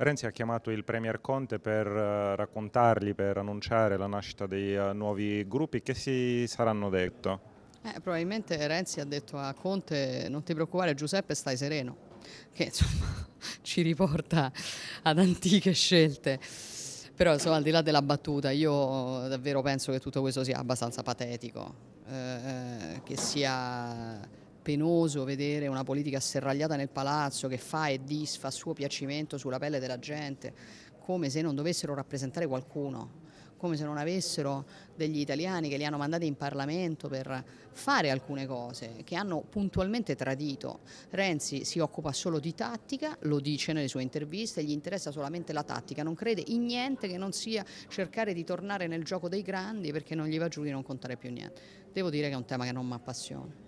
Renzi ha chiamato il Premier Conte per eh, raccontargli, per annunciare la nascita dei eh, nuovi gruppi. Che si saranno detto? Eh, probabilmente Renzi ha detto a Conte non ti preoccupare Giuseppe stai sereno, che insomma ci riporta ad antiche scelte. Però insomma al di là della battuta io davvero penso che tutto questo sia abbastanza patetico, eh, eh che sia penoso vedere una politica serragliata nel palazzo che fa e disfa a suo piacimento sulla pelle della gente, come se non dovessero rappresentare qualcuno come se non avessero degli italiani che li hanno mandati in Parlamento per fare alcune cose che hanno puntualmente tradito. Renzi si occupa solo di tattica, lo dice nelle sue interviste, gli interessa solamente la tattica, non crede in niente che non sia cercare di tornare nel gioco dei grandi perché non gli va giù di non contare più niente. Devo dire che è un tema che non mi appassiona.